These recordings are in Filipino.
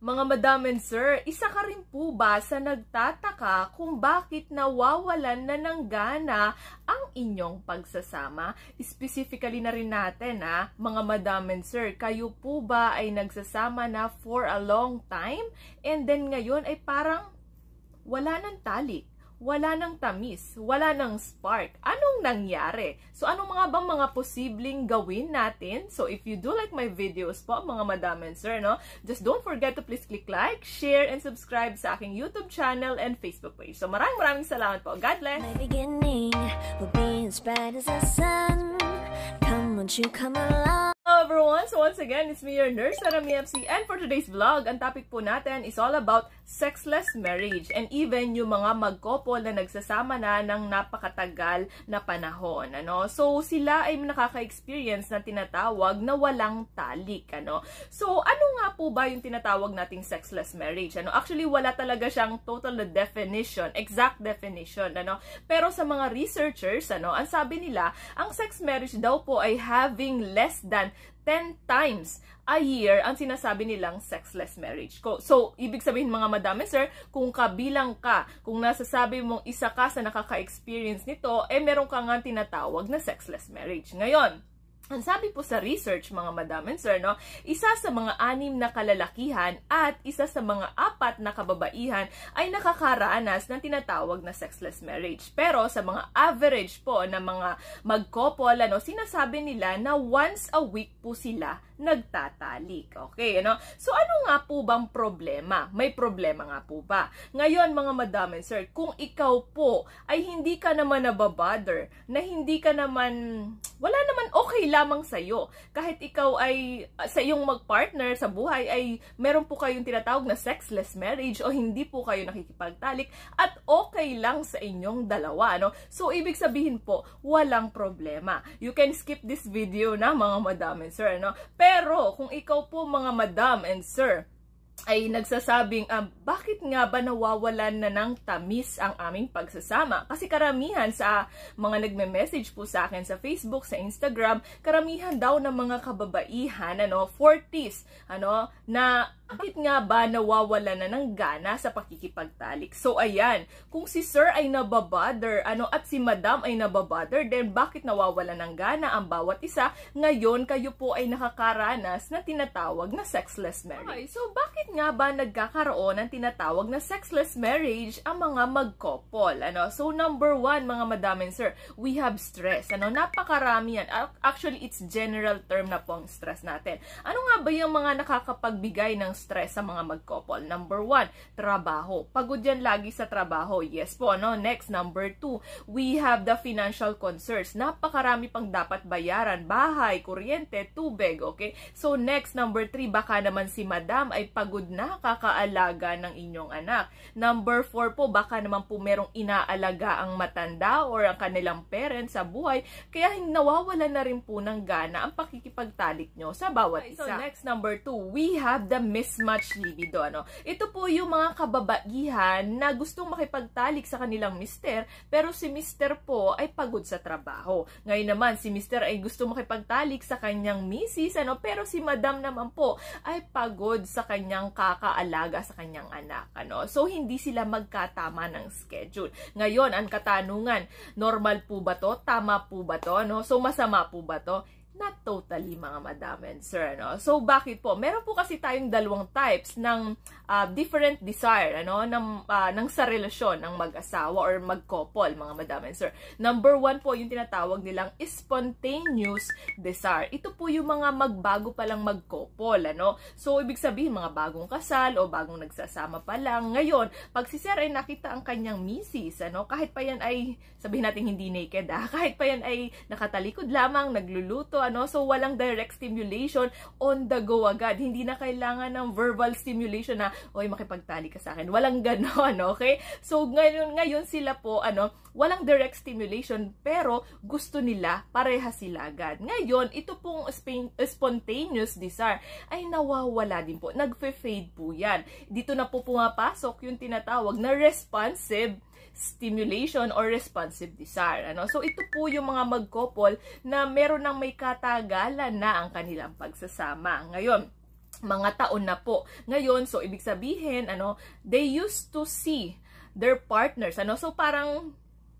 Mga madam and sir, isa ka rin po ba sa nagtataka kung bakit nawawalan na ng gana ang inyong pagsasama? Specifically na rin natin ha, mga madam and sir, kayo po ba ay nagsasama na for a long time and then ngayon ay parang wala ng talik? wala nang tamis, wala nang spark. Anong nangyari? So, anong mga bang mga posibleng gawin natin? So, if you do like my videos po, mga madam and sir, no? Just don't forget to please click like, share, and subscribe sa aking YouTube channel and Facebook page. So, maraming maraming salamat po. God bless! My beginning will be as bright as the sun Come, won't you come along? Hello everyone! So once again, it's me, your nurse, Arami MFC. E and for today's vlog, ang topic po natin is all about sexless marriage and even yung mga mag-couple na nagsasama na ng napakatagal na panahon. Ano? So sila ay nakaka-experience na tinatawag na walang talik. Ano? So ano nga po ba yung tinatawag nating sexless marriage? Ano? Actually, wala talaga siyang total na definition, exact definition. Ano? Pero sa mga researchers, ano, ang sabi nila, ang sex marriage daw po ay having less than 10 times a year ang sinasabi nilang sexless marriage. So, ibig sabihin mga madam sir, kung kabilang ka, kung nasasabi mong isa ka sa nakaka-experience nito, eh meron ka nga tinatawag na sexless marriage. Ngayon, ang sabi po sa research, mga madam and sir, no, isa sa mga anim na kalalakihan at isa sa mga apat na kababaihan ay nakakaranas ng tinatawag na sexless marriage. Pero sa mga average po na mga magkopol, ano, sinasabi nila na once a week po sila nagtatalik. Okay, ano? So ano nga po bang problema? May problema nga po ba? Ngayon mga madam and sir, kung ikaw po ay hindi ka naman nababother, na hindi ka naman, wala naman okay lamang sa'yo. Kahit ikaw ay ah, sa iyong mag-partner sa buhay ay meron po kayong tinatawag na sexless marriage o hindi po kayo nakikipagtalik at okay lang sa inyong dalawa. No? So, ibig sabihin po, walang problema. You can skip this video na mga madam and sir. No? Pero, kung ikaw po mga madam and sir, ay nagsasabing, uh, bakit nga ba nawawalan na ng tamis ang aming pagsasama? Kasi karamihan sa mga nagme-message po sa akin sa Facebook, sa Instagram, karamihan daw ng mga kababaihan, ano, 40s, ano, na bakit nga ba nawawala na ng gana sa pakikipagtalik? So ayan, kung si sir ay nababother ano, at si madam ay nababother, then bakit nawawala ng gana ang bawat isa? Ngayon, kayo po ay nakakaranas ng tinatawag na sexless marriage. Okay, so bakit nga ba nagkakaroon ng tinatawag na sexless marriage ang mga magkopol? Ano? So number one, mga madam and sir, we have stress. Ano? Napakarami yan. Actually, it's general term na pong stress natin. Ano nga ba yung mga nakakapagbigay ng stress sa mga mag-couple. Number one, trabaho. Pagod yan lagi sa trabaho. Yes po, no? Next, number two, we have the financial concerns. Napakarami pang dapat bayaran. Bahay, kuryente, tubig, okay? So, next, number three, baka naman si madam ay pagod na kakaalaga ng inyong anak. Number four po, baka naman po merong inaalaga ang matanda or ang kanilang parents sa buhay. Kaya nawawala na rin po ng gana ang pakikipagtalik nyo sa bawat okay, isa. So, next, number two, we have the mis as much libido. Ano? Ito po yung mga kababaihan na gustong makipagtalik sa kanilang mister, pero si mister po ay pagod sa trabaho. Ngayon naman, si mister ay gusto makipagtalik sa kanyang misis, ano? pero si madam naman po ay pagod sa kanyang kakaalaga sa kanyang anak. Ano? So, hindi sila magkatama ng schedule. Ngayon, ang katanungan, normal po ba to? Tama po ba to? No? So, masama po ba to? Not totally, mga madam and sir. No? So, bakit po? Meron po kasi tayong dalawang types ng uh, different desire ano ng uh, ng sa relasyon ng mag-asawa or mag-couple mga madam and sir. Number one po yung tinatawag nilang spontaneous desire. Ito po yung mga magbago pa lang mag-couple ano. So ibig sabihin mga bagong kasal o bagong nagsasama pa lang. Ngayon, pag si sir ay nakita ang kanyang misis ano, kahit pa yan ay sabihin natin hindi naked ah, kahit pa yan ay nakatalikod lamang nagluluto ano. So walang direct stimulation on the go agad. Hindi na kailangan ng verbal stimulation na oy makipagtali ka sa akin. Walang ganon, okay? So ngayon, ngayon sila po, ano, walang direct stimulation pero gusto nila pareha sila agad. Ngayon, ito pong spontaneous desire ay nawawala din po. nag fade po yan. Dito na po pumapasok yung tinatawag na responsive stimulation or responsive desire. Ano? So, ito po yung mga magkopol na meron ng may katagalan na ang kanilang pagsasama. Ngayon, mga taon na po. Ngayon, so ibig sabihin, ano, they used to see their partners, ano? So parang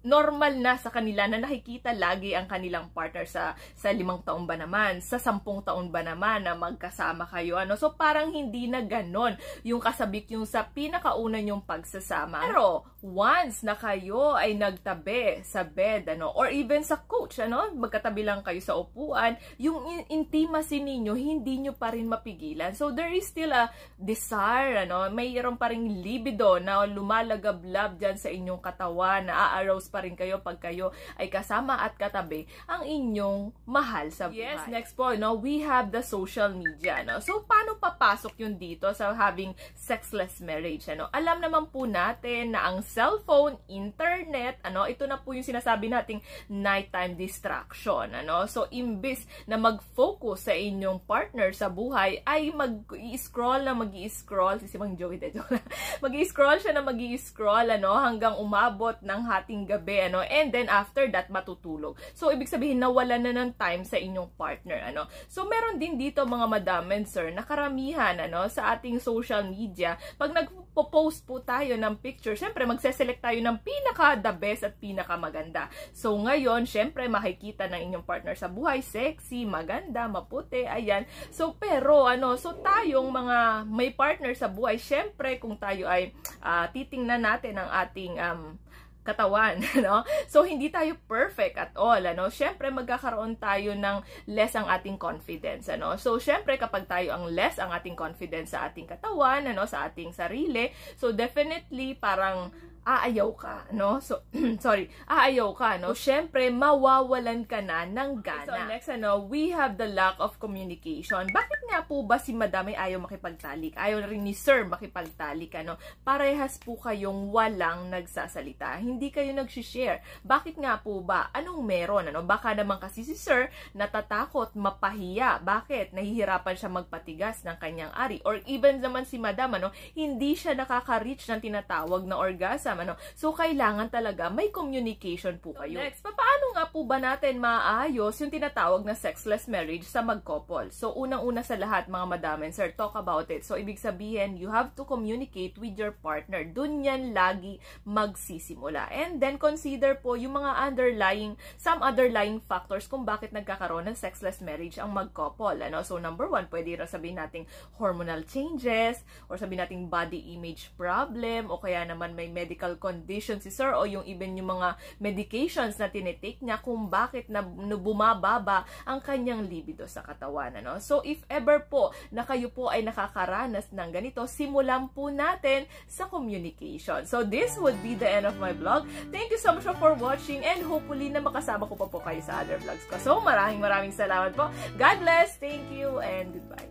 normal na sa kanila na nakikita lagi ang kanilang partner sa sa limang taon ba naman, sa sampung taon ba naman na magkasama kayo. Ano? So parang hindi na ganon yung kasabik yung sa pinakauna yung pagsasama. Pero once na kayo ay nagtabi sa bed ano or even sa coach, ano, magkatabi lang kayo sa upuan, yung intimacy ninyo hindi nyo pa rin mapigilan. So there is still a desire ano, mayroon pa rin libido na lumalagablab diyan sa inyong katawan, na aarouse pa rin kayo pag kayo ay kasama at katabi ang inyong mahal sa buhay. Yes, next po, no, we have the social media, no. So paano papasok yun dito sa having sexless marriage, ano? Alam naman po natin na ang cellphone, internet, ano, ito na po yung sinasabi nating nighttime distraction, ano? So imbis na mag-focus sa inyong partner sa buhay ay mag-i-scroll na mag-i-scroll si Mang Joey de joke. mag-i-scroll siya na mag-i-scroll ano hanggang umabot ng hating gabi gabi, ano, and then after that, matutulog. So, ibig sabihin, nawala na ng time sa inyong partner, ano. So, meron din dito, mga madam and sir, na karamihan, ano, sa ating social media, pag nagpo-post po tayo ng picture, syempre, magseselect tayo ng pinaka the best at pinaka maganda. So, ngayon, syempre, makikita ng inyong partner sa buhay, sexy, maganda, maputi, ayan. So, pero, ano, so tayong mga may partner sa buhay, syempre, kung tayo ay uh, titingnan natin ang ating um, katawan, no? So hindi tayo perfect at all, ano? Syempre magkakaroon tayo ng less ang ating confidence, ano? So syempre kapag tayo ang less ang ating confidence sa ating katawan, ano, sa ating sarili, so definitely parang aayaw ka, no? So, sorry, aayaw ka, no? syempre, mawawalan ka na ng gana. Okay, so, next, ano, we have the lack of communication. Bakit nga po ba si madam ay ayaw makipagtalik? Ayaw rin ni sir makipagtalik. Ano? Parehas po kayong walang nagsasalita. Hindi kayo nagsishare. Bakit nga po ba? Anong meron? Ano? Baka naman kasi si sir natatakot, mapahiya. Bakit? Nahihirapan siya magpatigas ng kanyang ari. Or even naman si madam, ano? hindi siya nakaka-reach ng tinatawag na orgasm. Ano? So, kailangan talaga may communication po kayo. So next, paano nga po ba natin maayos yung tinatawag na sexless marriage sa mag-couple? So, unang-una sa lahat mga madam and sir, talk about it. So, ibig sabihin, you have to communicate with your partner. Doon yan lagi magsisimula. And then, consider po yung mga underlying, some underlying factors kung bakit nagkakaroon ng sexless marriage ang mag-couple. Ano? So, number one, pwede rin sabihin nating hormonal changes, or sabihin nating body image problem, o kaya naman may medical condition si sir, o yung even yung mga medications na tinitake niya kung bakit na bumababa ang kanyang libido sa katawan. Ano? So, if ever ever po na kayo po ay nakakaranas ng ganito, simulan po natin sa communication. So this would be the end of my vlog. Thank you so much for watching and hopefully na makasama ko pa po kayo sa other vlogs ko. So maraming maraming salamat po. God bless, thank you, and goodbye.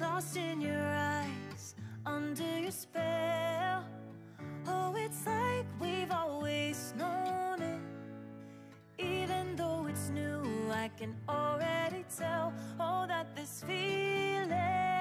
Lost in your eyes, under your spell Oh, it's like we've always known it Even though it's new I can already tell. Oh, that this feeling.